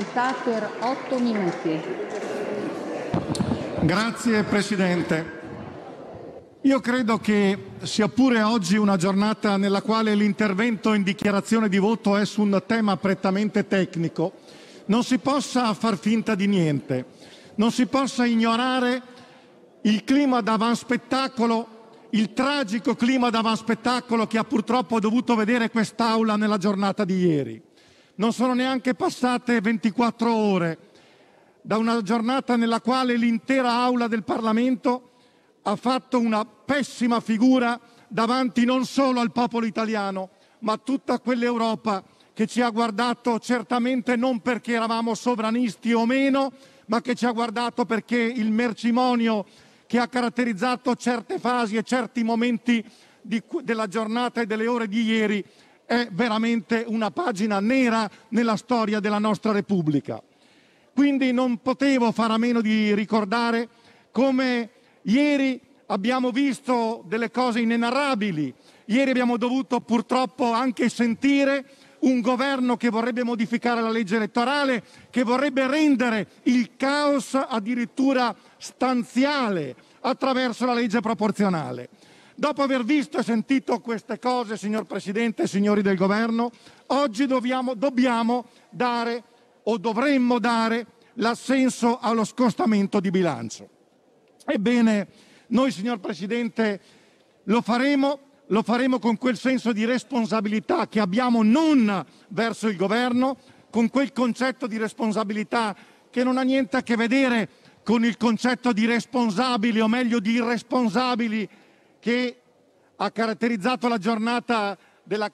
facoltà per 8 minuti. Grazie Presidente. Io credo che sia pure oggi una giornata nella quale l'intervento in dichiarazione di voto è su un tema prettamente tecnico. Non si possa far finta di niente, non si possa ignorare il clima d'avanspettacolo il tragico clima d'avanspettacolo che ha purtroppo dovuto vedere quest'Aula nella giornata di ieri non sono neanche passate 24 ore da una giornata nella quale l'intera aula del Parlamento ha fatto una pessima figura davanti non solo al popolo italiano, ma a tutta quell'Europa che ci ha guardato certamente non perché eravamo sovranisti o meno, ma che ci ha guardato perché il mercimonio che ha caratterizzato certe fasi e certi momenti di, della giornata e delle ore di ieri è veramente una pagina nera nella storia della nostra Repubblica. Quindi non potevo fare a meno di ricordare come ieri abbiamo visto delle cose inenarrabili, ieri abbiamo dovuto purtroppo anche sentire un governo che vorrebbe modificare la legge elettorale, che vorrebbe rendere il caos addirittura stanziale attraverso la legge proporzionale. Dopo aver visto e sentito queste cose, signor Presidente e signori del Governo, oggi dobbiamo, dobbiamo dare o dovremmo dare l'assenso allo scostamento di bilancio. Ebbene, noi, signor Presidente, lo faremo, lo faremo con quel senso di responsabilità che abbiamo non verso il Governo, con quel concetto di responsabilità che non ha niente a che vedere con il concetto di responsabili o meglio di irresponsabili che ha caratterizzato la giornata della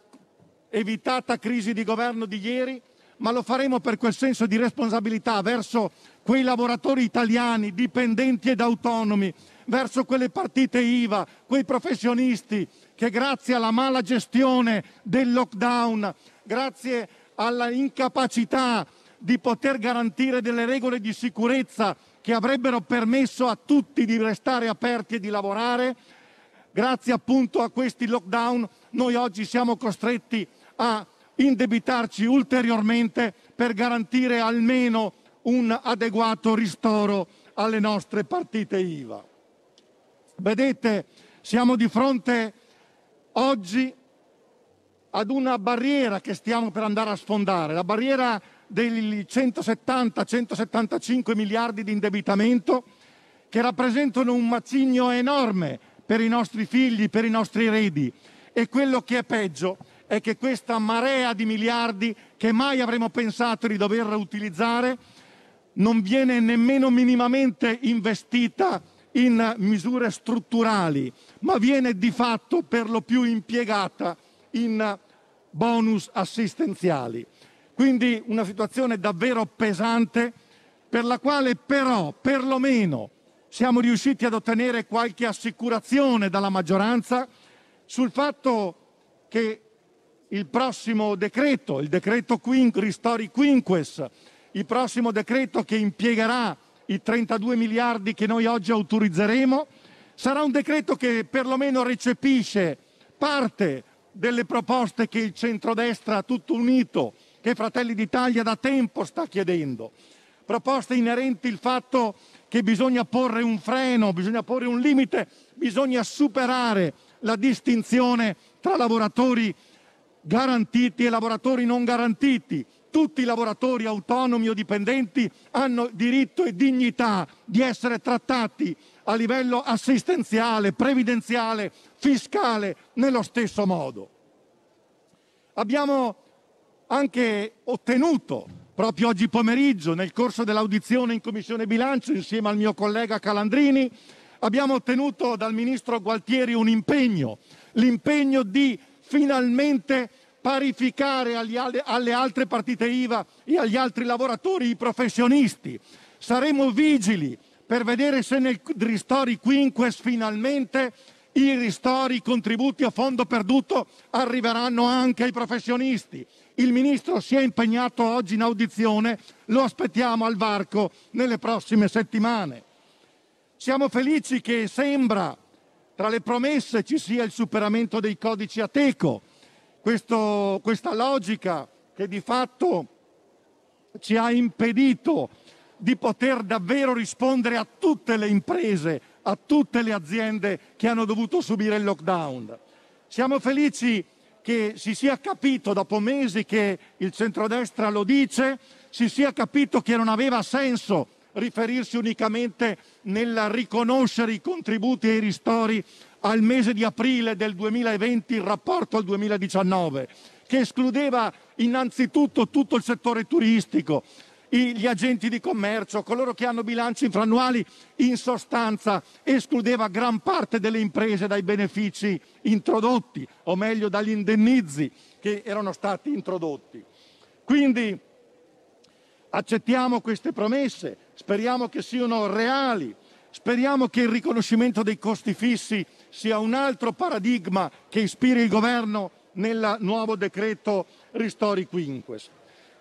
evitata crisi di governo di ieri, ma lo faremo per quel senso di responsabilità verso quei lavoratori italiani, dipendenti ed autonomi, verso quelle partite IVA, quei professionisti che grazie alla mala gestione del lockdown, grazie alla incapacità di poter garantire delle regole di sicurezza che avrebbero permesso a tutti di restare aperti e di lavorare, grazie appunto a questi lockdown, noi oggi siamo costretti a indebitarci ulteriormente per garantire almeno un adeguato ristoro alle nostre partite IVA. Vedete, siamo di fronte oggi ad una barriera che stiamo per andare a sfondare, la barriera dei 170-175 miliardi di indebitamento che rappresentano un macigno enorme per i nostri figli, per i nostri eredi. E quello che è peggio è che questa marea di miliardi che mai avremmo pensato di dover utilizzare non viene nemmeno minimamente investita in misure strutturali, ma viene di fatto per lo più impiegata in bonus assistenziali. Quindi una situazione davvero pesante per la quale però, perlomeno, siamo riusciti ad ottenere qualche assicurazione dalla maggioranza sul fatto che il prossimo decreto, il decreto Quin, Ristori Quinques, il prossimo decreto che impiegherà i 32 miliardi che noi oggi autorizzeremo, sarà un decreto che perlomeno recepisce parte delle proposte che il centrodestra tutto unito, che Fratelli d'Italia da tempo sta chiedendo proposte inerenti al fatto che bisogna porre un freno, bisogna porre un limite, bisogna superare la distinzione tra lavoratori garantiti e lavoratori non garantiti. Tutti i lavoratori autonomi o dipendenti hanno diritto e dignità di essere trattati a livello assistenziale, previdenziale, fiscale nello stesso modo. Abbiamo anche ottenuto Proprio oggi pomeriggio, nel corso dell'audizione in Commissione Bilancio, insieme al mio collega Calandrini, abbiamo ottenuto dal ministro Gualtieri un impegno, l'impegno di finalmente parificare alle altre partite IVA e agli altri lavoratori i professionisti. Saremo vigili per vedere se nel Ristori Quinques finalmente i ristori, i contributi a fondo perduto arriveranno anche ai professionisti. Il ministro si è impegnato oggi in audizione, lo aspettiamo al varco nelle prossime settimane. Siamo felici che sembra tra le promesse ci sia il superamento dei codici ateco, Questo, questa logica che di fatto ci ha impedito di poter davvero rispondere a tutte le imprese, a tutte le aziende che hanno dovuto subire il lockdown. Siamo felici che si sia capito dopo mesi che il centrodestra lo dice, si sia capito che non aveva senso riferirsi unicamente nel riconoscere i contributi e i ristori al mese di aprile del 2020 in rapporto al 2019, che escludeva innanzitutto tutto il settore turistico, gli agenti di commercio, coloro che hanno bilanci infrannuali, in sostanza escludeva gran parte delle imprese dai benefici introdotti, o meglio dagli indennizi che erano stati introdotti. Quindi accettiamo queste promesse, speriamo che siano reali, speriamo che il riconoscimento dei costi fissi sia un altro paradigma che ispiri il governo nel nuovo decreto Ristori Quinques.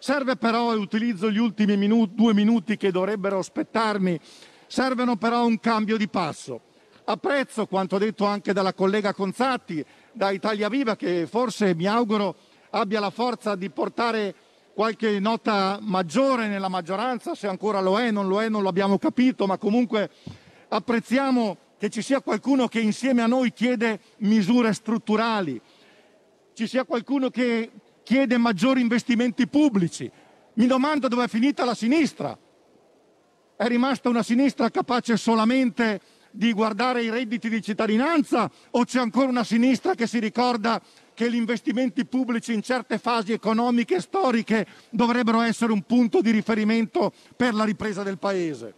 Serve però, e utilizzo gli ultimi minuti, due minuti che dovrebbero aspettarmi, servono però un cambio di passo. Apprezzo quanto detto anche dalla collega Conzatti, da Italia Viva, che forse mi auguro abbia la forza di portare qualche nota maggiore nella maggioranza, se ancora lo è, non lo è, non lo abbiamo capito, ma comunque apprezziamo che ci sia qualcuno che insieme a noi chiede misure strutturali, ci sia qualcuno che chiede maggiori investimenti pubblici. Mi domando dove è finita la sinistra. È rimasta una sinistra capace solamente di guardare i redditi di cittadinanza o c'è ancora una sinistra che si ricorda che gli investimenti pubblici in certe fasi economiche e storiche dovrebbero essere un punto di riferimento per la ripresa del Paese?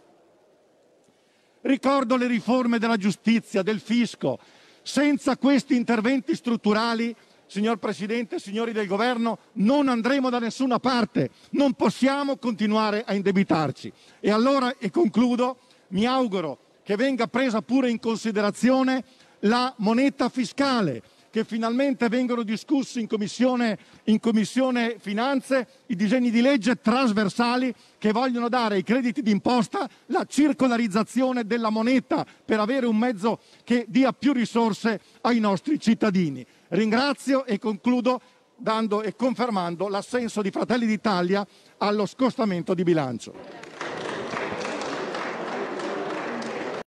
Ricordo le riforme della giustizia, del fisco. Senza questi interventi strutturali signor Presidente, signori del Governo, non andremo da nessuna parte, non possiamo continuare a indebitarci. E allora, e concludo, mi auguro che venga presa pure in considerazione la moneta fiscale, che finalmente vengono discussi in commissione, in commissione Finanze i disegni di legge trasversali che vogliono dare ai crediti d'imposta la circolarizzazione della moneta per avere un mezzo che dia più risorse ai nostri cittadini. Ringrazio e concludo dando e confermando l'assenso di Fratelli d'Italia allo scostamento di bilancio.